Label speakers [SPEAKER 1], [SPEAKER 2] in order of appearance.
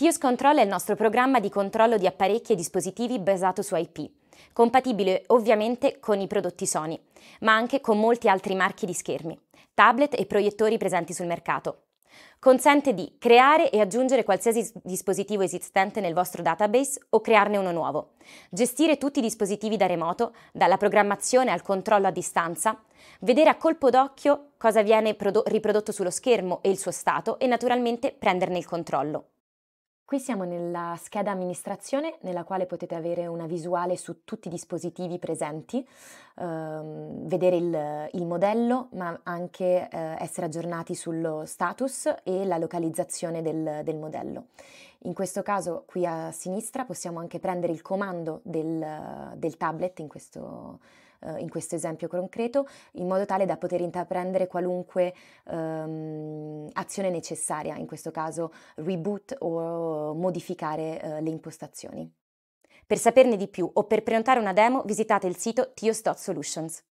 [SPEAKER 1] TIOS Control è il nostro programma di controllo di apparecchi e dispositivi basato su IP, compatibile ovviamente con i prodotti Sony, ma anche con molti altri marchi di schermi, tablet e proiettori presenti sul mercato. Consente di creare e aggiungere qualsiasi dispositivo esistente nel vostro database o crearne uno nuovo, gestire tutti i dispositivi da remoto, dalla programmazione al controllo a distanza, vedere a colpo d'occhio cosa viene riprodotto sullo schermo e il suo stato e naturalmente prenderne il controllo. Qui siamo nella scheda amministrazione nella quale potete avere una visuale su tutti i dispositivi presenti, Ehm, vedere il, il, modello, ma anche eh, essere aggiornati sullo status e la localizzazione del, del, modello. In questo caso qui a sinistra possiamo anche prendere il comando del, del tablet in questo, eh, in questo, esempio concreto, in modo tale da poter intraprendere qualunque ehm, azione necessaria, in questo caso reboot o modificare eh, le impostazioni. Per saperne di più o per prenotare una demo visitate il sito Tio Solutions.